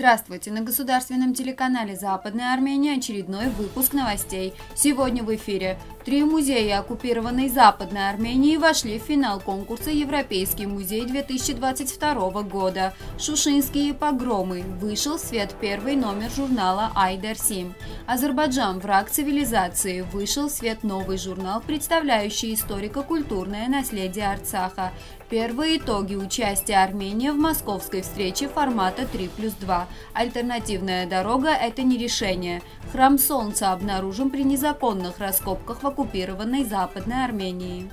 Здравствуйте! На государственном телеканале «Западная Армения» очередной выпуск новостей. Сегодня в эфире. Три музея оккупированной Западной Армении вошли в финал конкурса «Европейский музей 2022 года». Шушинские погромы. Вышел в свет первый номер журнала «Айдар Сим». Азербайджан – враг цивилизации. Вышел в свет новый журнал, представляющий историко-культурное наследие Арцаха. Первые итоги участия Армении в московской встрече формата 3 плюс 2. Альтернативная дорога – это не решение. Храм Солнца обнаружен при незаконных раскопках в оккупированной Западной Армении.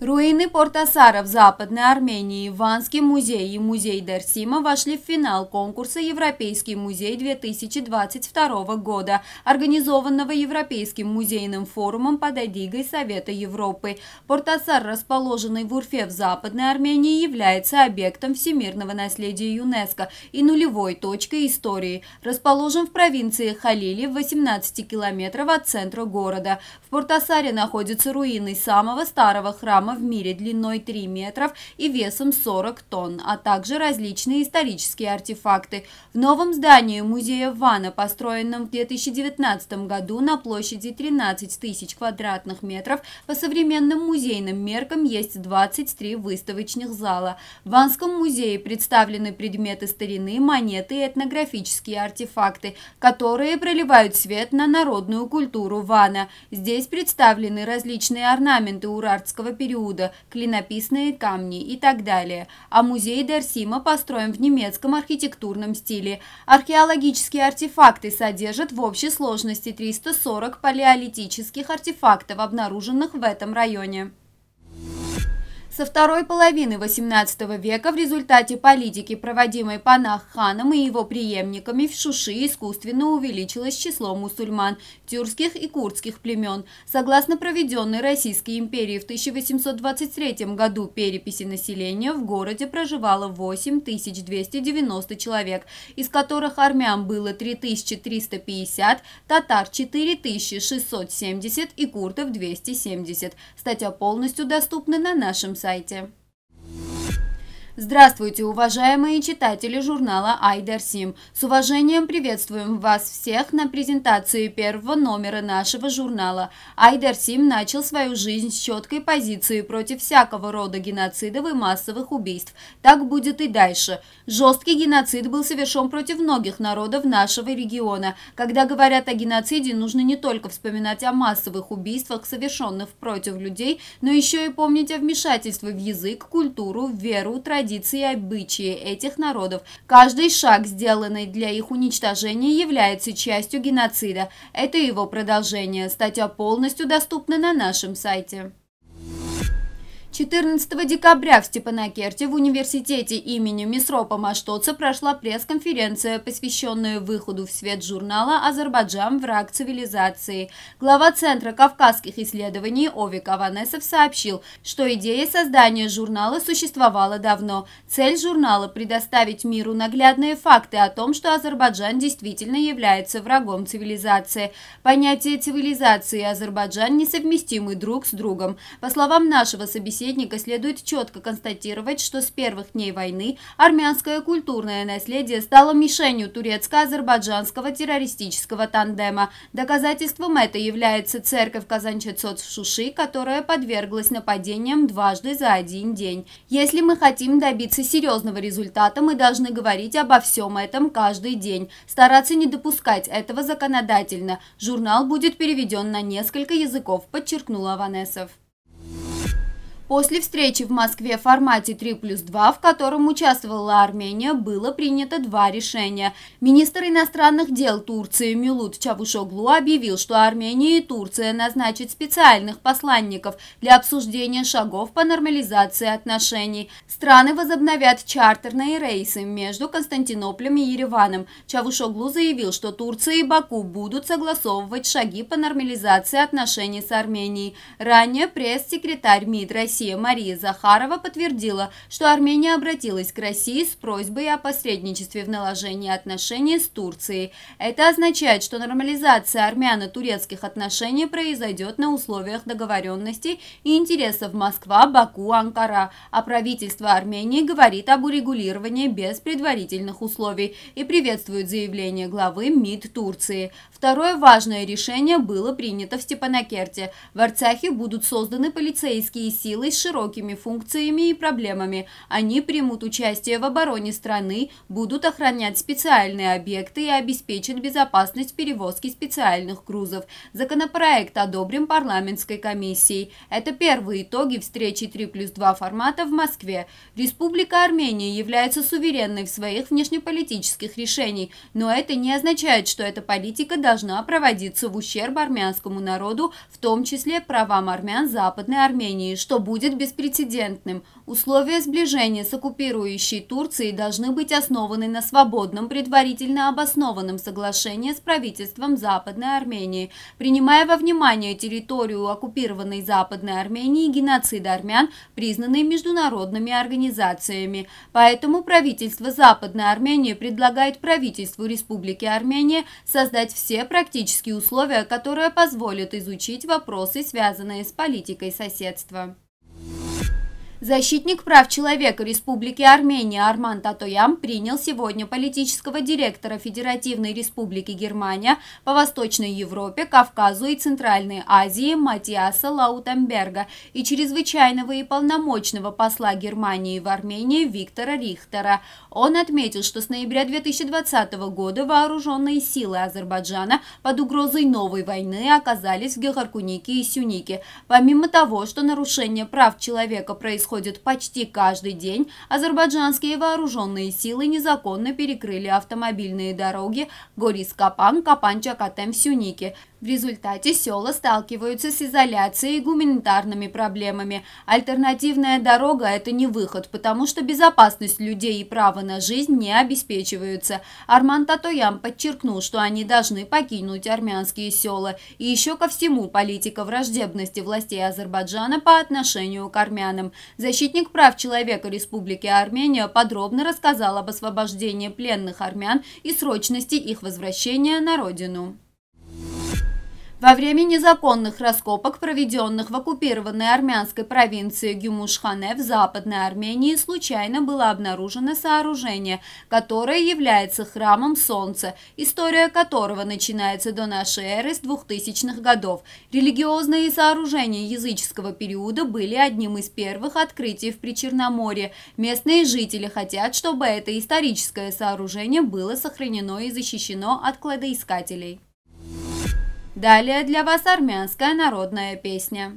Руины портасара в Западной Армении, Иванский музей и музей Дерсима вошли в финал конкурса «Европейский музей 2022 года», организованного Европейским музейным форумом под эгидой Совета Европы. Портасар, расположенный в Урфе в Западной Армении, является объектом всемирного наследия ЮНЕСКо и нулевой точкой истории. Расположен в провинции Халили в 18 километров от центра города. В Портасаре находятся руины самого старого храма в мире длиной 3 метров и весом 40 тонн, а также различные исторические артефакты. В новом здании музея Вана, построенном в 2019 году на площади 13 тысяч квадратных метров, по современным музейным меркам есть 23 выставочных зала. В Ванском музее представлены предметы старины, монеты и этнографические артефакты, которые проливают свет на народную культуру Вана. Здесь представлены различные орнаменты урартского периода, периода, клинописные камни и так далее. А музей Дарсима построен в немецком архитектурном стиле. Археологические артефакты содержат в общей сложности 340 палеолитических артефактов, обнаруженных в этом районе. Со второй половины XVIII века в результате политики, проводимой Панах-ханом и его преемниками, в Шуши искусственно увеличилось число мусульман, тюркских и курдских племен. Согласно проведенной Российской империи в 1823 году переписи населения, в городе проживало 8290 человек, из которых армян было 3350, татар 4670 и курдов 270. Статья полностью доступна на нашем сайте. сайті. Здравствуйте, уважаемые читатели журнала Айдарсим. С уважением приветствуем вас всех на презентации первого номера нашего журнала. Айдарсим начал свою жизнь с четкой позиции против всякого рода геноцидов и массовых убийств. Так будет и дальше. Жесткий геноцид был совершен против многих народов нашего региона. Когда говорят о геноциде, нужно не только вспоминать о массовых убийствах, совершенных против людей, но еще и помнить о вмешательстве в язык, культуру, веру, традиции традиции и обычаи этих народов. Каждый шаг, сделанный для их уничтожения, является частью геноцида. Это его продолжение. Статья полностью доступна на нашем сайте. 14 декабря в Степанакерте в университете имени Мисропа Маштоца прошла пресс-конференция, посвященная выходу в свет журнала «Азербайджан. Враг цивилизации». Глава Центра кавказских исследований Овик Аванесов сообщил, что идея создания журнала существовала давно. Цель журнала – предоставить миру наглядные факты о том, что Азербайджан действительно является врагом цивилизации. Понятие цивилизации и Азербайджан несовместимы друг с другом. По словам нашего собеседника, собеседника следует четко констатировать, что с первых дней войны армянское культурное наследие стало мишенью турецко-азербайджанского террористического тандема. Доказательством это является церковь Казанчецоц в Шуши, которая подверглась нападениям дважды за один день. Если мы хотим добиться серьезного результата, мы должны говорить обо всем этом каждый день, стараться не допускать этого законодательно. Журнал будет переведен на несколько языков, подчеркнула Аванесов. После встречи в Москве в формате 3 плюс 2, в котором участвовала Армения, было принято два решения. Министр иностранных дел Турции Милут Чавушоглу объявил, что Армения и Турция назначат специальных посланников для обсуждения шагов по нормализации отношений. Страны возобновят чартерные рейсы между Константинополем и Ереваном. Чавушоглу заявил, что Турция и Баку будут согласовывать шаги по нормализации отношений с Арменией. Ранее пресс-секретарь МИД России России Мария Захарова подтвердила, что Армения обратилась к России с просьбой о посредничестве в наложении отношений с Турцией. Это означает, что нормализация армяно-турецких отношений произойдет на условиях договоренности и интересов Москва, Баку, Анкара, а правительство Армении говорит об урегулировании без предварительных условий и приветствует заявление главы МИД Турции. Второе важное решение было принято в Степанакерте. В Арцахе будут созданы полицейские силы силой с широкими функциями и проблемами. Они примут участие в обороне страны, будут охранять специальные объекты и обеспечат безопасность перевозки специальных грузов. Законопроект одобрен парламентской комиссией. Это первые итоги встречи 3 плюс 2 формата в Москве. Республика Армения является суверенной в своих внешнеполитических решениях, но это не означает, что эта политика должна проводиться в ущерб армянскому народу, в том числе правам армян Западной Армении, что будет будет беспрецедентным. Условия сближения с оккупирующей Турцией должны быть основаны на свободном, предварительно обоснованном соглашении с правительством Западной Армении, принимая во внимание территорию оккупированной Западной Армении и геноцид армян, признанный международными организациями. Поэтому правительство Западной Армении предлагает правительству Республики Армения создать все практические условия, которые позволят изучить вопросы, связанные с политикой соседства. Защитник прав человека Республики Армения Арман Татоям принял сегодня политического директора Федеративной Республики Германия по Восточной Европе, Кавказу и Центральной Азии Матиаса Лаутенберга и чрезвычайного и полномочного посла Германии в Армении Виктора Рихтера. Он отметил, что с ноября 2020 года вооруженные силы Азербайджана под угрозой новой войны оказались в Гегаркунике и Сюнике. Помимо того, что нарушение прав человека происходит происходит почти каждый день, азербайджанские вооруженные силы незаконно перекрыли автомобильные дороги Горис-Капан, Капан-Чакатем-Сюники – в результате села сталкиваются с изоляцией и гуманитарными проблемами. Альтернативная дорога – это не выход, потому что безопасность людей и право на жизнь не обеспечиваются. Арман Татоян подчеркнул, что они должны покинуть армянские села. И еще ко всему политика враждебности властей Азербайджана по отношению к армянам. Защитник прав человека Республики Армения подробно рассказал об освобождении пленных армян и срочности их возвращения на родину. Во время незаконных раскопок, проведенных в оккупированной армянской провинции Гюмушхане в Западной Армении, случайно было обнаружено сооружение, которое является храмом Солнца, история которого начинается до нашей эры с 2000-х годов. Религиозные сооружения языческого периода были одним из первых открытий в Причерноморье. Местные жители хотят, чтобы это историческое сооружение было сохранено и защищено от кладоискателей. Далее для вас армянская народная песня.